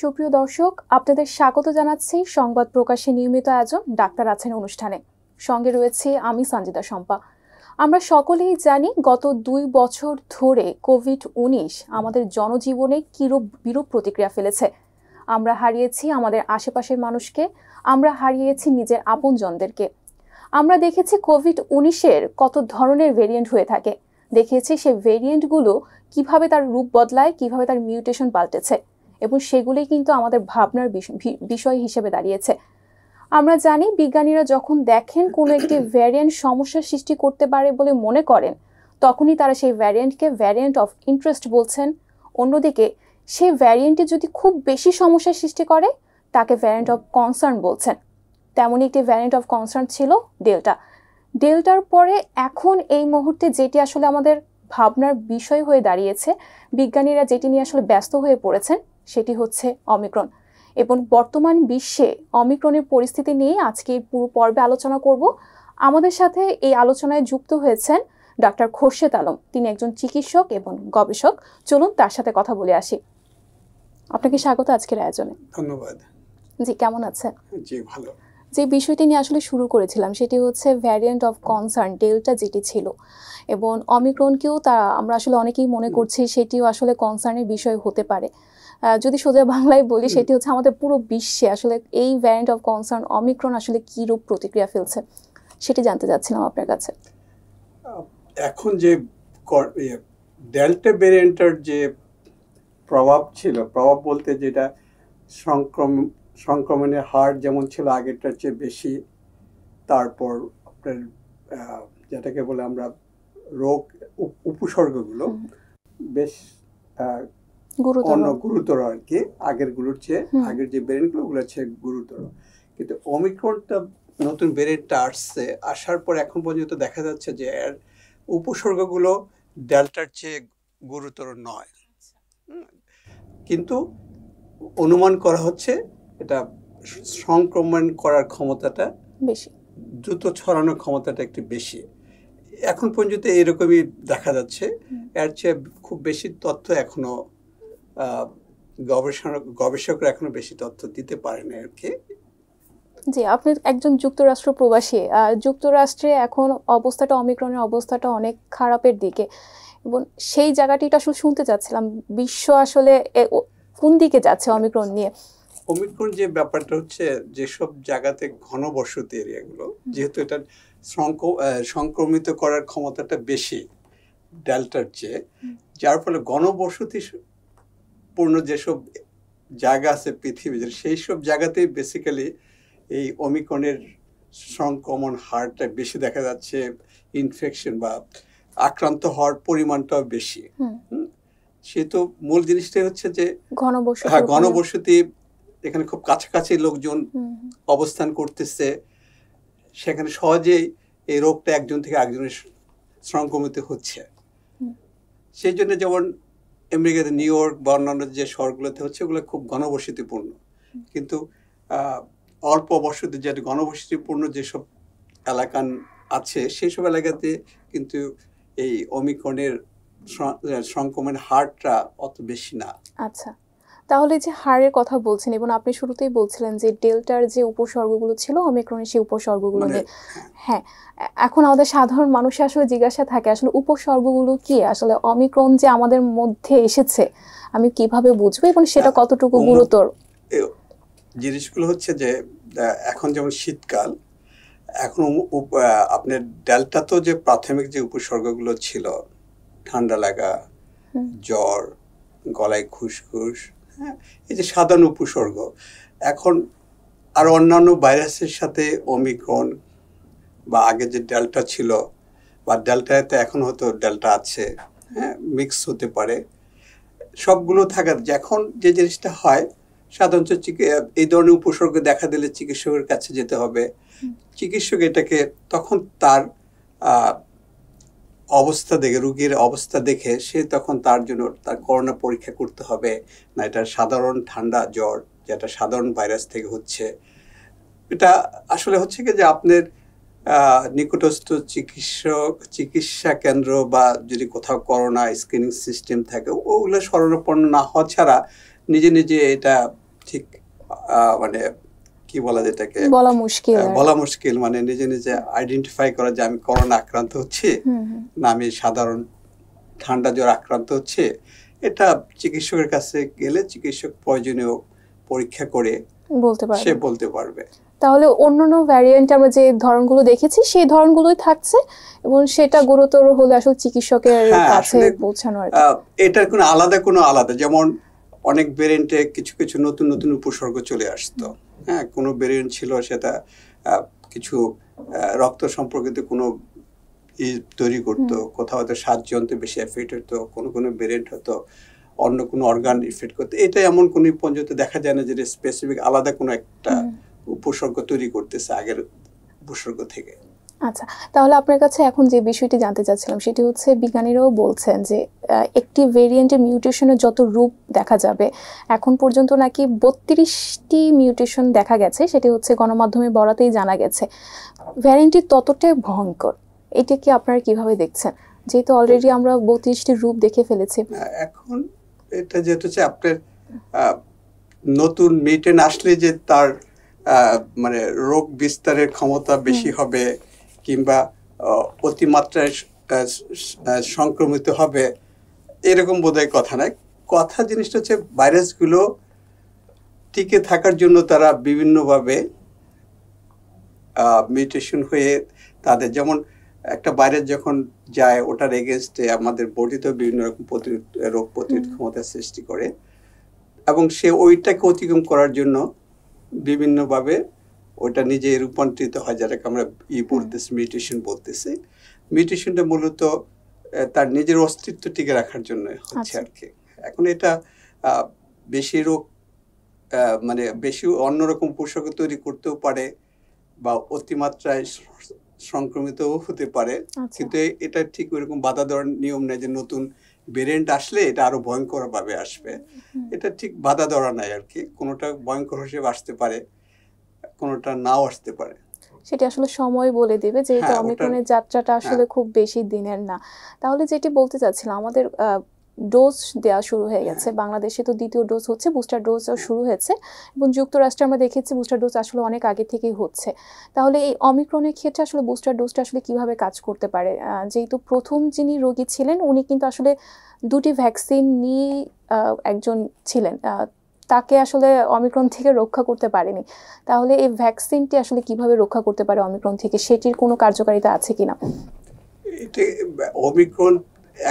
সুপ্রিয় দর্শক আপনাদের স্বাগত জানাচ্ছি সংবাদ প্রকাশে নিয়মিত আয়োজন ডাক্তার আছেন অনুষ্ঠানে সঙ্গে রয়েছে আমি সঞ্জিতা শম্পা আমরা সকলেই জানি গত দুই বছর ধরে কোভিড উনিশ আমাদের জনজীবনে কিরূপ বিরূপ প্রতিক্রিয়া ফেলেছে আমরা হারিয়েছি আমাদের আশেপাশের মানুষকে আমরা হারিয়েছি নিজের আপনজনদেরকে আমরা দেখেছি কোভিড উনিশের কত ধরনের ভেরিয়েন্ট হয়ে থাকে দেখেছি সেই ভেরিয়েন্টগুলো কিভাবে তার রূপ বদলায় কিভাবে তার মিউটেশন পাল্টেছে এবং সেগুলোই কিন্তু আমাদের ভাবনার বিষয় হিসেবে দাঁড়িয়েছে আমরা জানি বিজ্ঞানীরা যখন দেখেন কোনো একটি ভ্যারিয়েন্ট সমস্যা সৃষ্টি করতে পারে বলে মনে করেন তখনই তারা সেই ভ্যারিয়েন্টকে ভ্যারিয়েন্ট অফ ইন্টারেস্ট বলছেন অন্যদিকে সেই ভ্যারিয়েন্টে যদি খুব বেশি সমস্যা সৃষ্টি করে তাকে ভ্যারিয়েন্ট অফ কনসার্ন বলছেন তেমনই একটি ভ্যারিয়েন্ট অফ কনসার্ন ছিল ডেল্টা ডেল্টার পরে এখন এই মুহূর্তে যেটি আসলে আমাদের ভাবনার বিষয় হয়ে দাঁড়িয়েছে বিজ্ঞানীরা যেটি নিয়ে আসলে ব্যস্ত হয়ে পড়েছেন সেটি হচ্ছে অমিক্রন এবং বর্তমান বিশ্বে অমিক্রনের পরিস্থিতি নিয়ে আজকে পুরো পর্বে আলোচনা করব আমাদের সাথে এই আলোচনায় যুক্ত হয়েছেন ডাক্তার খোরশেদ আলম তিনি একজন চিকিৎসক এবং গবেষক চলুন তার সাথে কথা বলে আসি আপনাকে স্বাগত আজকের আয়োজনে ধন্যবাদ জি কেমন আছেন জি ভালো যে বিষয়টি নিয়ে আসলে শুরু করেছিলাম সেটি হচ্ছে ভ্যারিয়েন্ট অফ কনসার্ন ডেল্টা যেটি ছিল এবং অমিক্রনকেও তা আমরা আসলে অনেকেই মনে করছি সেটিও আসলে কনসার্নের বিষয় হতে পারে যদি সোজা বাংলায় বলি সেটি হচ্ছে আমাদের পুরো বিশ্বে আসলে এই ভ্যারিয়েন্ট অফ কনসার্ন অমিক্রন আসলে কী রূপ প্রতিক্রিয়া ফেলছে সেটি জানতে চাচ্ছিলাম আপনার কাছে এখন যে ডেল্টা ভ্যারিয়েন্টের যে প্রভাব ছিল প্রভাব বলতে যেটা সংক্রম সংক্রমণের হার যেমন ছিল আগেরটার চেয়ে বেশি তারপর আপনার যেটাকে বলে আমরা রোগ উপসর্গগুলো বেশ অন্য গুরুতর আর কি আগের গুলোর চেয়ে আগের যে ভ্যারিয়েন্টগুলো ওগুলোর চেয়ে গুরুতর কিন্তু অমিক্রনটা নতুন ব্রেনটা আসছে আসার পর এখন পর্যন্ত দেখা যাচ্ছে যে এর উপসর্গগুলো ডেল্টার চেয়ে গুরুতর নয় আচ্ছা। কিন্তু অনুমান করা হচ্ছে এটা সংক্রমণ করার ক্ষমতাটা বেশি দ্রুত ছড়ানোর ক্ষমতাটা একটু বেশি এখন পর্যন্ত এরকমই দেখা যাচ্ছে এর চেয়ে খুব বেশি তথ্য এখনও গবেষণা গবেষকরা এখনো বেশি তথ্য দিতে পারে না আর কি জি আপনি একজন যুক্তরাষ্ট্র প্রবাসী যুক্তরাষ্ট্রে এখন অবস্থাটা অমিক্রণের অবস্থাটা অনেক খারাপের দিকে এবং সেই জায়গাটিটা আসলে শুনতে চাচ্ছিলাম বিশ্ব আসলে কোন দিকে যাচ্ছে অমিক্রণ নিয়ে অমিক্রণ যে ব্যাপারটা হচ্ছে যেসব জায়গাতে ঘন বসতি এরিয়াগুলো যেহেতু এটা সংক্রমিত করার ক্ষমতাটা বেশি ডেল্টার চেয়ে যার ফলে ঘনবসতি পূর্ণ যেসব জায়গা আছে পৃথিবী সেই সব জায়গাতেই বেসিক্যালি এই অমিকনের সংক্রমণ হারটা বেশি দেখা যাচ্ছে ইনফেকশন বা আক্রান্ত হওয়ার পরিমাণটাও বেশি সে তো মূল জিনিসটাই হচ্ছে যে হ্যাঁ ঘনবসতি এখানে খুব কাছাকাছি লোকজন অবস্থান করতেছে সেখানে সহজেই এই রোগটা একজন থেকে একজনের সংক্রমিত হচ্ছে সেই জন্য যেমন আমেরিকাতে নিউ ইয়র্ক বা অন্যান্য যে শহরগুলোতে হচ্ছে ওগুলো খুব ঘনবসতিপূর্ণ কিন্তু অল্প বসতি যেটা ঘনবসতিপূর্ণ যেসব এলাকান আছে সেই সব এলাকাতে কিন্তু এই অমিক্রণের সংক্রমণের হারটা অত বেশি না আচ্ছা তাহলে যে হারের কথা বলছেন এবং আপনি শুরুতেই বলছিলেন যে ডেল্টার যে উপসর্গগুলো ছিল অমিক্রণের সেই উপসর্গগুলো মানে হ্যাঁ এখন আমাদের সাধারণ মানুষের আসলে জিজ্ঞাসা থাকে আসলে উপসর্গগুলো কি আসলে অমিক্রণ যে আমাদের মধ্যে এসেছে আমি কিভাবে বুঝবো এবং সেটা কতটুকু গুরুতর জিনিসগুলো হচ্ছে যে এখন যেমন শীতকাল এখন আপনার ডেল্টা তো যে প্রাথমিক যে উপসর্গগুলো ছিল ঠান্ডা লাগা জ্বর গলায় খুসখুস হ্যাঁ এই যে সাধারণ উপসর্গ এখন আর অন্যান্য ভাইরাসের সাথে অমিক্রন বা আগে যে ডেল্টা ছিল বা ডেল্টাতে এখন হয়তো ডেল্টা আছে হ্যাঁ মিক্স হতে পারে সবগুলো থাকার এখন যে জিনিসটা হয় সাধারণত এই ধরনের উপসর্গ দেখা দিলে চিকিৎসকের কাছে যেতে হবে চিকিৎসক এটাকে তখন তার অবস্থা দেখে রুগীর অবস্থা দেখে সে তখন তার জন্য তার করোনা পরীক্ষা করতে হবে না এটা সাধারণ ঠান্ডা জ্বর যেটা সাধারণ ভাইরাস থেকে হচ্ছে এটা আসলে হচ্ছে কি যে আপনার নিকটস্থ চিকিৎসক চিকিৎসা কেন্দ্র বা যদি কোথাও করোনা স্ক্রিনিং সিস্টেম থাকে ওগুলো স্মরণাপন্ন না হওয়া ছাড়া নিজে নিজে এটা ঠিক মানে কি বলা যেটাকে বলা মুশকিল হ্যাঁ, বলা মুশকিল মানে নিজে নিজে আইডেন্টিফাই করা যে আমি করোনা আক্রান্ত হচ্ছে না আমি সাধারণ ঠান্ডা জ্বর আক্রান্ত হচ্ছে এটা চিকিৎসকের কাছে গেলে চিকিৎসক প্রয়োজনীয় পরীক্ষা করে বলতে পারবে সে বলতে পারবে তাহলে অন্য অন্য ভ্যারিয়েন্ট আমরা যে ধরনগুলো দেখেছি সেই ধরনগুলোই থাকছে এবং সেটা গুরুতর হলে আসলে চিকিৎসকের হ্যাঁ, কাছে পৌঁছানো আর এটার কোনো আলাদা কোনো আলাদা যেমন অনেক ভ্যারিয়েন্টে কিছু কিছু নতুন নতুন উপসর্গ চলে আসতো হ্যাঁ কোনো ভেরিয়েন্ট ছিল সেটা কিছু রক্ত সম্পর্কিত কোনো ই তৈরি করতো কোথাও হয়তো সাত বেশি এফেক্ট হতো কোনো কোনো ভেরিয়েন্ট হতো অন্য কোনো অর্গান ইফেক্ট করতো এটা এমন কোনো পর্যন্ত দেখা যায় না যেটা স্পেসিফিক আলাদা কোনো একটা উপসর্গ তৈরি করতেছে আগের উপসর্গ থেকে আচ্ছা তাহলে আপনার কাছে এখন যে বিষয়টি জানতে চাচ্ছিলাম সেটি হচ্ছে বিজ্ঞানীরাও বলছেন যে একটি ভেরিয়েন্টের মিউটেশনের যত রূপ দেখা যাবে এখন পর্যন্ত নাকি বত্রিশটি মিউটেশন দেখা গেছে সেটি হচ্ছে গণমাধ্যমে বরাতেই জানা গেছে ভ্যারিয়েন্টটি ততটাই ভয়ঙ্কর এটা কি আপনারা কিভাবে দেখছেন যেহেতু অলরেডি আমরা বত্রিশটি রূপ দেখে ফেলেছি হ্যাঁ, এখন এটা যেহেতু আপনার নতুন মিউটেন আসলে যে তার মানে রোগ বিস্তারের ক্ষমতা বেশি হবে কিংবা অতিমাত্রায় সংক্রমিত হবে এরকম বোধহয় কথা নয় কথা জিনিসটা হচ্ছে ভাইরাসগুলো টিকে থাকার জন্য তারা বিভিন্নভাবে মিউটেশন হয়ে তাদের যেমন একটা ভাইরাস যখন যায় ওটার এগেনস্টে আমাদের বর্ধিত বিভিন্ন রকম প্রতিরোধ রোগ প্রতিরোধ ক্ষমতা সৃষ্টি করে এবং সে ওইটাকে অতিক্রম করার জন্য বিভিন্নভাবে ওটা নিজে রূপান্তরিত হয় যেটাকে আমরা ই বলতেছি মেডিটেশন বলতেছি মেডিটেশনটা মূলত তার নিজের অস্তিত্ব টিকে রাখার জন্য হচ্ছে আচ্ছা। আর কি এখন এটা বেশি রোগ মানে বেশি অন্যরকম পোশাক তৈরি করতেও পারে বা অতিমাত্রায় সংক্রমিতও হতে পারে আচ্ছা। কিন্তু এটা ঠিক ওইরকম বাধা দেওয়ার নিয়ম নেই যে নতুন ভেরিয়েন্ট আসলে এটা আরো ভয়ঙ্করভাবে আসবে এটা ঠিক বাধা দেওয়া নাই আর কি কোনোটা ভয়ঙ্কর হিসেবে আসতে পারে কোনোটা নাও আসতে পারে সেটি আসলে সময় বলে দিবে যেহেতু অমিক্রনের হ্যাঁ, যাত্রাটা হ্যাঁ। আসলে খুব বেশি দিনের না তাহলে যেটি বলতে চাচ্ছিলাম আমাদের ডোজ দেওয়া শুরু হয়ে গেছে হ্যাঁ। বাংলাদেশে তো দ্বিতীয় ডোজ হচ্ছে বুস্টার ডোজও শুরু হয়েছে এবং যুক্তরাষ্ট্রে আমরা দেখেছি বুস্টার ডোজ আসলে অনেক আগে থেকেই হচ্ছে তাহলে এই অমিক্রনের ক্ষেত্রে আসলে বুস্টার ডোজটা আসলে কিভাবে কাজ করতে পারে যেহেতু প্রথম যিনি রোগী ছিলেন উনি কিন্তু আসলে দুটি ভ্যাকসিন নিয়ে একজন ছিলেন তাকে আসলে অমিক্রণ থেকে রক্ষা করতে পারেনি তাহলে এই ভ্যাকসিনটি আসলে কিভাবে রক্ষা করতে পারে অমিক্রণ থেকে সেটির কোনো কার্যকারিতা আছে কিনা এটি অমিক্রণ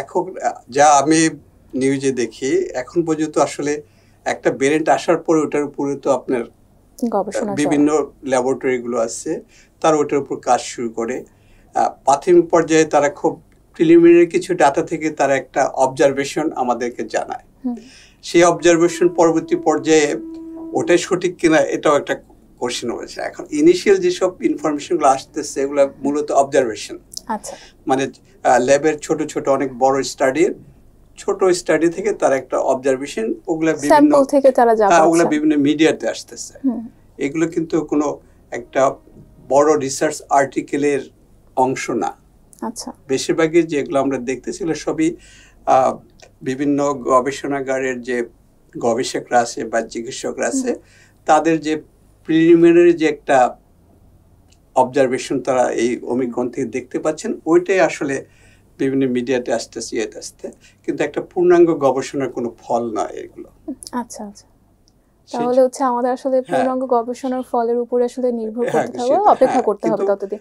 এখন যা আমি নিউজে দেখি এখন পর্যন্ত আসলে একটা বেরেন্ট আসার পরে ওটার উপরে তো আপনার বিভিন্ন ল্যাবরেটরিগুলো আছে তার ওটার উপর কাজ শুরু করে প্রাথমিক পর্যায়ে তারা খুব প্রিলিমিনারি কিছু ডাটা থেকে তারা একটা অবজারভেশন আমাদেরকে জানায় সেই অবজারভেশন পরবর্তী পর্যায়ে ওটাই সঠিক কিনা এটাও একটা কোশ্চেন হয়েছে এখন ইনিশিয়াল যেসব ইনফরমেশনগুলো আসতেছে এগুলো মূলত অবজারভেশন আচ্ছা। মানে ল্যাবের ছোট ছোট অনেক বড় স্টাডির ছোট স্টাডি থেকে তার একটা অবজারভেশন ওগুলা বিভিন্ন থেকে তারা যা হ্যাঁ, ওগুলা বিভিন্ন মিডিয়াতে আসতেছে এগুলো কিন্তু কোনো একটা বড় রিসার্চ আর্টিকেলের অংশ না আচ্ছা বেশিরভাগই যেগুলো আমরা দেখতেছিলাম সবই বিভিন্ন গবেষণাগারের যে গবেষকরা আছে বা চিকিৎসকরা আছে তাদের যে প্রিলিমিনারি যে একটা অবজারভেশন তারা এই অমিক্রণ থেকে দেখতে পাচ্ছেন ওইটাই আসলে বিভিন্ন মিডিয়াতে আসতেছে ইয়েতে আসতে কিন্তু একটা পূর্ণাঙ্গ গবেষণার কোনো ফল নয় এগুলো আচ্ছা আচ্ছা তাহলে হচ্ছে আমাদের আসলে হ্যাঁ। পূর্ণাঙ্গ গবেষণার ফলের উপরে আসলে নির্ভর হ্যাঁ, করতে হবে অপেক্ষা হ্যাঁ, করতে হবে ততদিন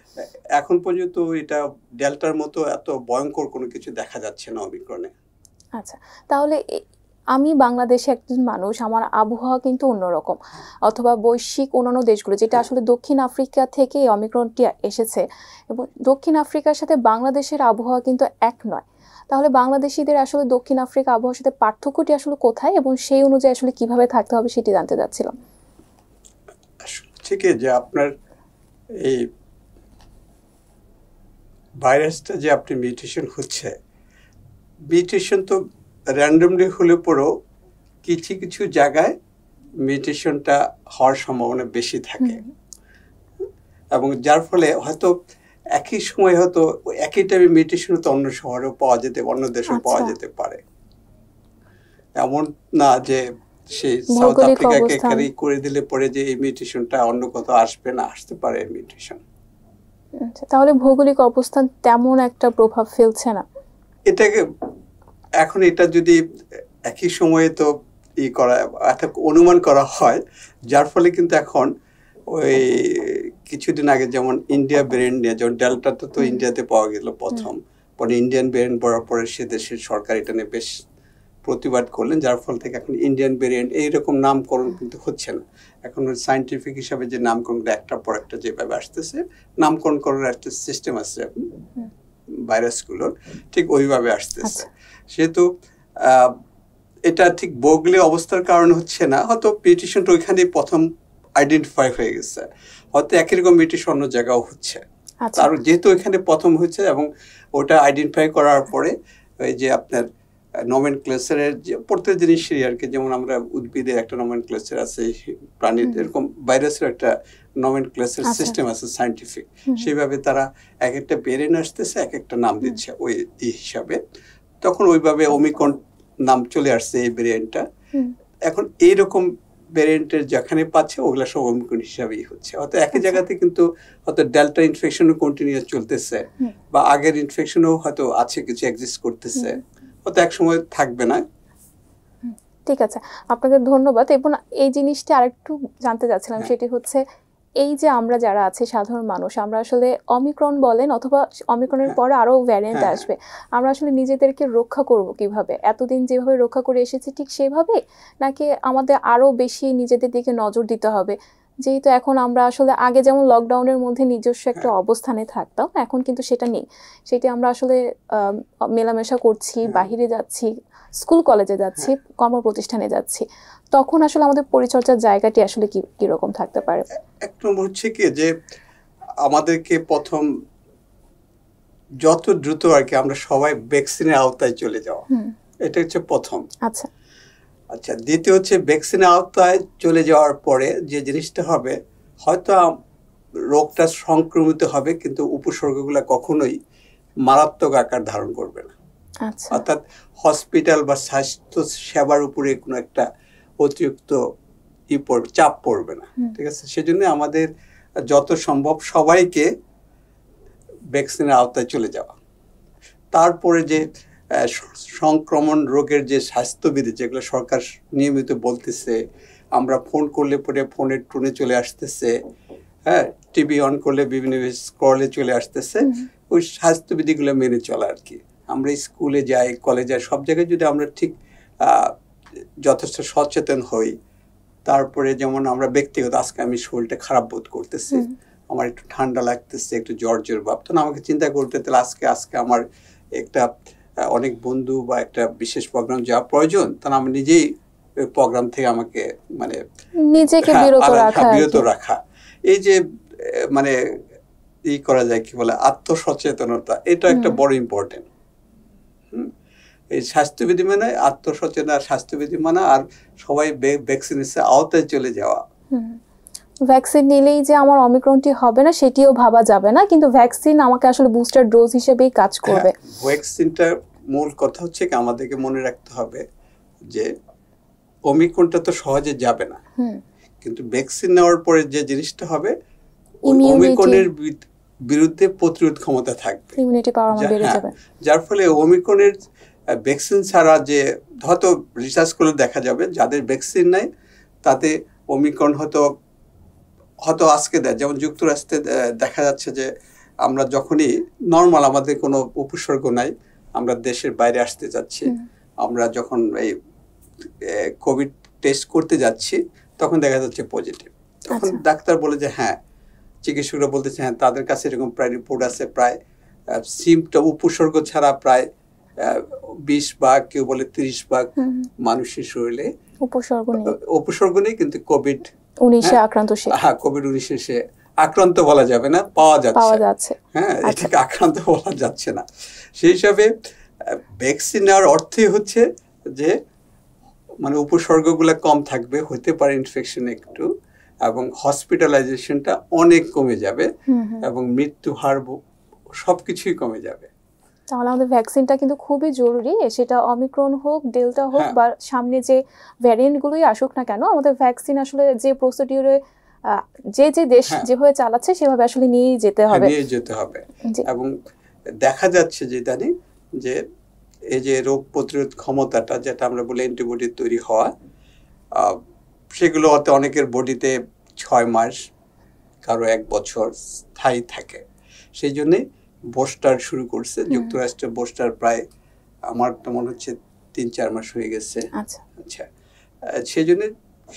এখন পর্যন্ত এটা ডেল্টার মতো এত ভয়ঙ্কর কোনো কিছু দেখা যাচ্ছে না অমিক্রণে আচ্ছা তাহলে আমি বাংলাদেশে একজন মানুষ আমার আবহাওয়া কিন্তু অন্যরকম অথবা বৈশ্বিক অন্যান্য দেশগুলো যেটা হ্যাঁ। আসলে দক্ষিণ আফ্রিকা থেকে অমিক্রনটি এসেছে এবং দক্ষিণ আফ্রিকার সাথে বাংলাদেশের আবহাওয়া কিন্তু এক নয় তাহলে বাংলাদেশিদের আসলে দক্ষিণ আফ্রিকা আবহাওয়ার সাথে পার্থক্যটি আসলে কোথায় এবং সেই অনুযায়ী আসলে কিভাবে থাকতে হবে সেটি জানতে চাচ্ছিলাম ঠিকই যে আপনার এই ভাইরাসটা যে আপনি মিউটেশন হচ্ছে মেডিটেশন তো র্যান্ডমলি হলে পরেও কিছু কিছু জায়গায় মেডিটেশনটা হওয়ার সম্ভাবনা বেশি থাকে এবং যার ফলে হয়তো একই সময় হয়তো একই টাইমে মেডিটেশন তো অন্য শহরেও পাওয়া যেতে অন্য দেশেও আচ্ছা। পাওয়া যেতে পারে এমন না যে সেই সাউথ আফ্রিকাকে ক্যারি করে দিলে পরে যে এই মিউটেশনটা অন্য কোথাও আসবে না আসতে পারে মিউটেশন আচ্ছা, তাহলে ভৌগোলিক অবস্থান তেমন একটা প্রভাব ফেলছে না এটাকে এখন এটা যদি একই সময়ে তো ই করা অর্থাৎ অনুমান করা হয় যার ফলে কিন্তু এখন ওই কিছুদিন আগে যেমন ইন্ডিয়া ব্রেন নিয়ে যেমন ডেল্টাটা তো ইন্ডিয়াতে পাওয়া গেল প্রথম পরে ইন্ডিয়ান ব্রেন পড়ার পরে সে দেশের সরকার এটা নিয়ে বেশ প্রতিবাদ করলেন যার ফল থেকে এখন ইন্ডিয়ান ভেরিয়েন্ট এইরকম নামকরণ কিন্তু হচ্ছে না এখন সাইন্টিফিক হিসাবে যে নামকরণ একটা পর একটা যেভাবে আসতেছে নামকরণ করার একটা সিস্টেম আছে ভাইরাসগুলোর ঠিক ওইভাবে আসতেছে আচ্ছা। সেহেতু এটা ঠিক বগলে অবস্থার কারণ হচ্ছে না হয়তো মিউটেশনটা ওইখানে প্রথম আইডেন্টিফাই হয়ে গেছে হয়তো একই রকম মিউটেশন অন্য জায়গাও হচ্ছে আর আচ্ছা। যেহেতু এখানে প্রথম হচ্ছে এবং ওটা আইডেন্টিফাই করার পরে ওই যে আপনার নমেন ক্লেসারের যে প্রত্যেক জিনিসেরই আর কি যেমন আমরা উদ্ভিদের একটা নমেন ক্লেসার আছে প্রাণীর এরকম ভাইরাসের একটা নমেন ক্লেসার সিস্টেম আছে সায়েন্টিফিক সেইভাবে তারা এক একটা বেরেন আসতেছে এক একটা নাম দিচ্ছে ওই হিসাবে তখন ওইভাবে ওমিকন নাম চলে আসছে এই ভেরিয়েন্টটা এখন এইরকম ভেরিয়েন্টের যেখানে পাচ্ছে ওগুলো সব অমিক্রন হিসাবেই হচ্ছে হয়তো একই আচ্ছা। জায়গাতে কিন্তু হয়তো ডেল্টা ইনফেকশনও কন্টিনিউ চলতেছে বা আগের ইনফেকশনও হয়তো আছে কিছু এক্সিস্ট করতেছে হয়তো এক সময় থাকবে না ঠিক আছে আপনাকে ধন্যবাদ এবং এই জিনিসটি আরেকটু জানতে চাচ্ছিলাম হ্যাঁ। সেটি হচ্ছে এই যে আমরা যারা আছে সাধারণ মানুষ আমরা আসলে অমিক্রন বলেন অথবা অমিক্রনের পরে আরও ভ্যারিয়েন্ট আসবে আমরা আসলে নিজেদেরকে রক্ষা করব কিভাবে এতদিন যেভাবে রক্ষা করে এসেছি ঠিক সেভাবে নাকি আমাদের আরও বেশি নিজেদের দিকে নজর দিতে হবে যেহেতু এখন আমরা আসলে আগে যেমন লকডাউনের মধ্যে নিজস্ব একটা হ্যাঁ। অবস্থানে থাকতাম এখন কিন্তু সেটা নেই সেটি আমরা আসলে মেলামেশা করছি হ্যাঁ। বাহিরে যাচ্ছি স্কুল কলেজে যাচ্ছি হ্যাঁ। কর্ম প্রতিষ্ঠানে যাচ্ছি তখন আসলে আমাদের পরিচর্যার জায়গাটি আসলে কি কীরকম থাকতে পারে এক নম্বর হচ্ছে কি যে আমাদেরকে প্রথম যত দ্রুত আর কি আমরা সবাই ভ্যাকসিনের আওতায় চলে যাওয়া এটা হচ্ছে প্রথম আচ্ছা আচ্ছা দ্বিতীয় হচ্ছে ভ্যাকসিনের আওতায় চলে যাওয়ার পরে যে জিনিসটা হবে হয়তো রোগটা সংক্রমিত হবে কিন্তু উপসর্গগুলো কখনোই মারাত্মক আকার ধারণ করবে না আচ্ছা। অর্থাৎ হসপিটাল বা স্বাস্থ্য সেবার উপরে কোনো একটা অতিরিক্ত ই পড়বে চাপ পড়বে না ঠিক আছে সেজন্য আমাদের যত সম্ভব সবাইকে ভ্যাকসিনের আওতায় চলে যাওয়া তারপরে যে সংক্রমণ রোগের যে স্বাস্থ্যবিধি যেগুলো সরকার নিয়মিত বলতেছে আমরা ফোন করলে পরে ফোনের টুনে চলে আসতেছে হ্যাঁ টিভি অন করলে বিভিন্ন স্ক্রলে চলে আসতেছে ওই স্বাস্থ্যবিধিগুলো মেনে চলা আর কি আমরা স্কুলে যাই কলেজে যাই সব জায়গায় যদি আমরা ঠিক যথেষ্ট সচেতন হই তারপরে যেমন আমরা ব্যক্তিগত আজকে আমি শরীরটা খারাপ বোধ করতেছি আমার একটু ঠান্ডা লাগতেছে একটু জ্বর জ্বর ভাব তখন আমাকে চিন্তা করতে তাহলে আজকে আজকে আমার একটা অনেক বন্ধু বা একটা বিশেষ প্রোগ্রাম যা প্রয়োজন তাহলে আমি নিজেই প্রোগ্রাম থেকে আমাকে মানে নিজেকে হ্যাঁ, বিরত রাখা হ্যাঁ, বিরত রাখা এই যে মানে ই করা যায় কি বলে আত্মসচেতনতা এটা একটা বড় ইম্পর্টেন্ট এই স্বাস্থ্যবিধি মানে আত্মসচেতনা স্বাস্থ্যবিধি মানে আর সবাই ভ্যাকসিন এসে আওতায় চলে যাওয়া ভ্যাকসিন নিলেই যে আমার অমিক্রনটি হবে না সেটিও ভাবা যাবে না কিন্তু ভ্যাকসিন আমাকে আসলে বুস্টার ডোজ হিসেবেই কাজ হ্যাঁ, করবে ভ্যাকসিনটা মূল কথা হচ্ছে কি আমাদেরকে মনে রাখতে হবে যে অমিক্রনটা তো সহজে যাবে না কিন্তু ভ্যাকসিন নেওয়ার পরে যে জিনিসটা হবে অমিক্রনের বিরুদ্ধে প্রতিরোধ ক্ষমতা থাকবে হ্যাঁ, যার ফলে অমিক্রনের ভ্যাকসিন ছাড়া যে হয়তো রিসার্চ করলে দেখা যাবে যাদের ভ্যাকসিন নাই তাতে অমিক্রন হয়তো হয়তো আজকে দেয় যেমন যুক্তরাষ্ট্রে দেখা যাচ্ছে যে আমরা যখনই নর্মাল আমাদের কোনো উপসর্গ নাই আমরা দেশের বাইরে আসতে যাচ্ছি আমরা যখন এই কোভিড টেস্ট করতে যাচ্ছি তখন দেখা যাচ্ছে পজিটিভ তখন আচ্ছা। ডাক্তার বলে যে হ্যাঁ চিকিৎসকরা বলতেছে হ্যাঁ তাদের কাছে এরকম প্রায় রিপোর্ট আছে প্রায় সিমটা উপসর্গ ছাড়া প্রায় বিশ ভাগ কেউ বলে তিরিশ ভাগ মানুষের শরীরে উপসর্গ নেই উপসর্গ নেই কিন্তু কোভিড উনিশে হ্যাঁ। আক্রান্ত হ্যাঁ কোভিড উনিশে সে আক্রান্ত বলা যাবে না পাওয়া যাচ্ছে হ্যাঁ আচ্ছা। এটাকে আক্রান্ত বলা যাচ্ছে না সেই হিসাবে ভ্যাকসিন নেওয়ার অর্থই হচ্ছে যে মানে উপসর্গগুলো কম থাকবে হতে পারে ইনফেকশন একটু এবং হসপিটালাইজেশনটা অনেক কমে যাবে এবং মৃত্যু হার সবকিছুই কমে যাবে তাহলে আমাদের ভ্যাকসিনটা কিন্তু খুবই জরুরি সেটা অমিক্রন হোক ডেল্টা হোক হ্যাঁ। বা সামনে যে ভ্যারিয়েন্টগুলোই আসুক না কেন আমাদের ভ্যাকসিন আসলে যে প্রসিডিউরে যে যে দেশ হ্যাঁ। যেভাবে চালাচ্ছে সেভাবে আসলে নিয়ে যেতে হবে নিয়ে যেতে হবে এবং দেখা যাচ্ছে যে জানি যে এই যে রোগ প্রতিরোধ ক্ষমতাটা যেটা আমরা বলি অ্যান্টিবডি তৈরি হওয়া সেগুলো অত অনেকের বডিতে ছয় মাস কারো এক বছর স্থায়ী থাকে সেই জন্যে বোস্টার শুরু করছে যুক্তরাষ্ট্রে বোস্টার প্রায় আমার তো মনে হচ্ছে তিন চার মাস হয়ে গেছে আচ্ছা আচ্ছা সেই জন্য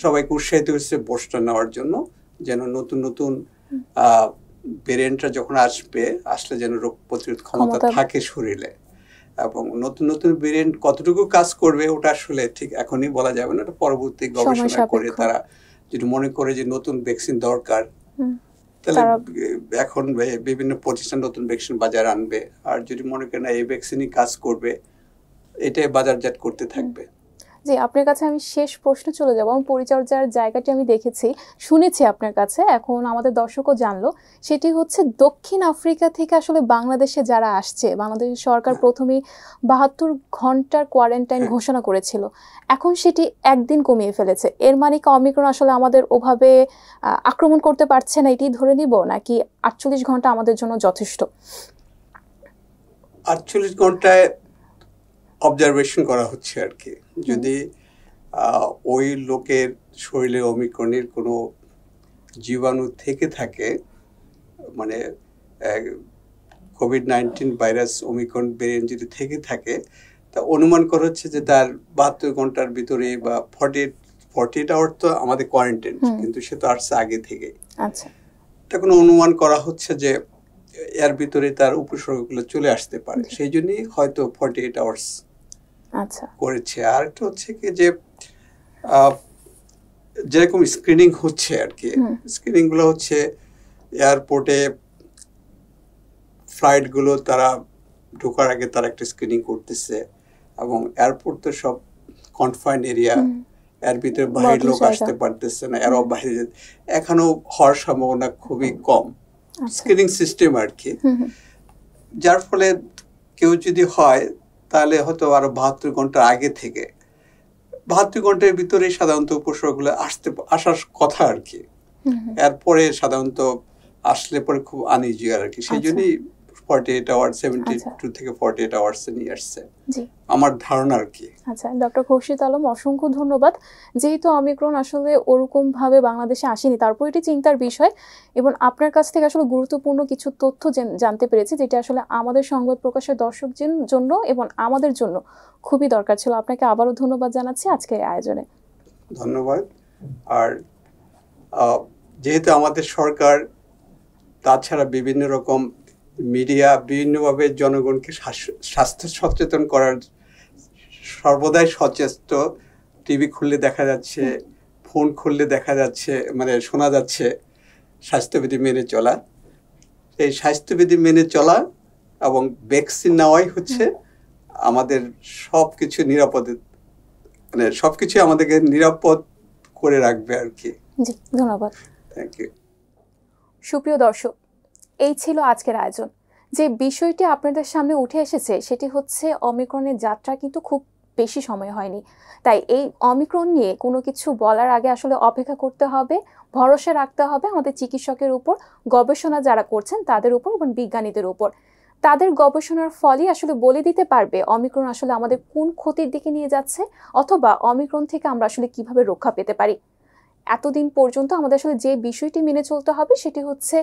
সবাইকে উৎসাহিত হচ্ছে বসটা নেওয়ার জন্য যেন নতুন নতুন ভেরিয়েন্টটা যখন আসবে আসলে যেন রোগ প্রতিরোধ ক্ষমতা থাকে শরীরে এবং নতুন নতুন ভেরিয়েন্ট কতটুকু কাজ করবে ওটা আসলে ঠিক এখনই বলা যাবে না ওটা পরবর্তী গবেষণা করে তারা যদি মনে করে যে নতুন ভ্যাকসিন দরকার তাহলে এখন বিভিন্ন প্রতিষ্ঠান নতুন ভ্যাকসিন বাজার আনবে আর যদি মনে করে না এই ভ্যাকসিনই কাজ করবে এটাই বাজারজাত করতে থাকবে যে আপনার কাছে আমি শেষ প্রশ্ন চলে যাব এবং পরিচর্যার জায়গাটি আমি দেখেছি শুনেছি আপনার কাছে এখন আমাদের দর্শকও জানলো সেটি হচ্ছে দক্ষিণ আফ্রিকা থেকে আসলে বাংলাদেশে যারা আসছে বাংলাদেশ সরকার প্রথমেই বাহাত্তর ঘন্টার কোয়ারেন্টাইন ঘোষণা করেছিল এখন সেটি একদিন কমিয়ে ফেলেছে এর মানে কি অমিক্রণ আসলে আমাদের ওভাবে আক্রমণ করতে পারছে না এটি ধরে নিব নাকি আটচল্লিশ ঘন্টা আমাদের জন্য যথেষ্ট আটচল্লিশ ঘন্টায় অবজারভেশন করা হচ্ছে আর কি যদি ওই লোকের শরীরে অমিক্রণের কোনো জীবাণু থেকে থাকে মানে Covid nineteen virus Omicron variant যদি থেকে থাকে তা অনুমান করা হচ্ছে যে তার বাহাত্তর ঘন্টার ভিতরে বা forty eight forty eight hour তো আমাদের কোয়ারেন্টাইন কিন্তু সে তো আসছে আগে থেকে তখন আচ্ছা। অনুমান করা হচ্ছে যে এর ভিতরে তার উপসর্গগুলো চলে আসতে পারে সেই জন্যই হয়তো ফর্টি এইট আওয়ার্স আচ্ছা। করেছে আর একটা হচ্ছে কি যে যেরকম স্ক্রিনিং হচ্ছে আর কি স্ক্রিনিং গুলো হচ্ছে এয়ারপোর্টে ফ্লাইট গুলো তারা ঢোকার আগে তারা একটা স্ক্রিনিং করতেছে এবং এয়ারপোর্ট তো সব কনফাইন্ড এরিয়া এর ভিতরে বাইরের লোক আসতে পারতেছে না এরাও বাইরে এখনো হওয়ার সম্ভাবনা খুবই কম স্ক্রিনিং সিস্টেম আর কি যার ফলে কেউ যদি হয় তাহলে হয়তো আরো বাহাত্তর ঘন্টার আগে থেকে বাহাত্তর ঘন্টার ভিতরে সাধারণত উপসর্গগুলো আসতে আসার কথা আর কি এরপরে সাধারণত আসলে পরে খুব আনইজি আর কি সেই আচ্ছা। জন্যই ফর্টি এইট আওয়ার সেভেন্টি থেকে ফর্টি এইট আওয়ার্স নিয়ে আসছে আমার ধারণা আর কি আচ্ছা ডক্টর খুরশিদ আলম অসংখ্য ধন্যবাদ যেহেতু অমিক্রণ আসলে ওরকম ভাবে বাংলাদেশে আসেনি তারপর এটি চিন্তার বিষয় এবং আপনার কাছ থেকে আসলে গুরুত্বপূর্ণ কিছু তথ্য জানতে পেরেছি যেটা আসলে আমাদের সংবাদ প্রকাশের দর্শকদের জন্য এবং আমাদের জন্য খুবই দরকার ছিল আপনাকে আবারও ধন্যবাদ জানাচ্ছি আজকের আয়োজনে ধন্যবাদ আর যেহেতু আমাদের সরকার তাছাড়া বিভিন্ন রকম মিডিয়া বিভিন্নভাবে জনগণকে স্বাস্থ্য সচেতন করার সর্বদাই সচেষ্ট টিভি খুললে দেখা যাচ্ছে ফোন খুললে দেখা যাচ্ছে মানে শোনা যাচ্ছে স্বাস্থ্যবিধি মেনে চলা এই স্বাস্থ্যবিধি মেনে চলা এবং ভ্যাকসিন নেওয়াই হচ্ছে আমাদের সব কিছু নিরাপদে মানে সব কিছু আমাদেরকে নিরাপদ করে রাখবে আর কি ধন্যবাদ থ্যাংক ইউ সুপ্রিয় দর্শক এই ছিল আজকের আয়োজন যে বিষয়টি আপনাদের সামনে উঠে এসেছে সেটি হচ্ছে অমিক্রণের যাত্রা কিন্তু খুব বেশি সময় হয়নি তাই এই অমিক্রণ নিয়ে কোনো কিছু বলার আগে আসলে অপেক্ষা করতে হবে ভরসা রাখতে হবে আমাদের চিকিৎসকের উপর গবেষণা যারা করছেন তাদের উপর এবং বিজ্ঞানীদের উপর তাদের গবেষণার ফলই আসলে বলে দিতে পারবে অমিক্রণ আসলে আমাদের কোন ক্ষতির দিকে নিয়ে যাচ্ছে অথবা অমিক্রণ থেকে আমরা আসলে কিভাবে রক্ষা পেতে পারি এতদিন পর্যন্ত আমাদের সাথে যে বিষয়টি মেনে চলতে হবে সেটি হচ্ছে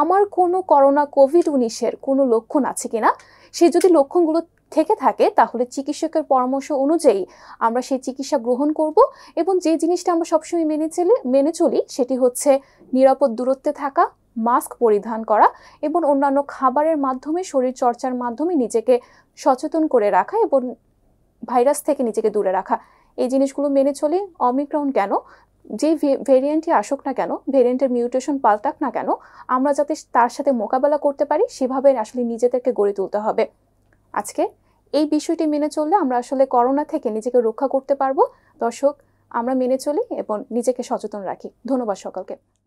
আমার কোনো করোনা কোভিড উনিশের কোনো লক্ষণ আছে কিনা সে যদি লক্ষণগুলো থেকে থাকে তাহলে চিকিৎসকের পরামর্শ অনুযায়ী আমরা সেই চিকিৎসা গ্রহণ করব এবং যে জিনিসটা আমরা সবসময় মেনে চলে মেনে চলি সেটি হচ্ছে নিরাপদ দূরত্বে থাকা মাস্ক পরিধান করা এবং অন্যান্য খাবারের মাধ্যমে শরীর চর্চার মাধ্যমে নিজেকে সচেতন করে রাখা এবং ভাইরাস থেকে নিজেকে দূরে রাখা এই জিনিসগুলো মেনে চলি অমিক্রণ কেন যে ভেরিয়েন্টই আসুক না কেন ভেরিয়েন্টের মিউটেশন পাল্টাক না কেন আমরা যাতে তার সাথে মোকাবেলা করতে পারি সেভাবে আসলে নিজেদেরকে গড়ে তুলতে হবে আজকে এই বিষয়টি মেনে চললে আমরা আসলে করোনা থেকে নিজেকে রক্ষা করতে পারবো দর্শক আমরা মেনে চলি এবং নিজেকে সচেতন রাখি ধন্যবাদ সকলকে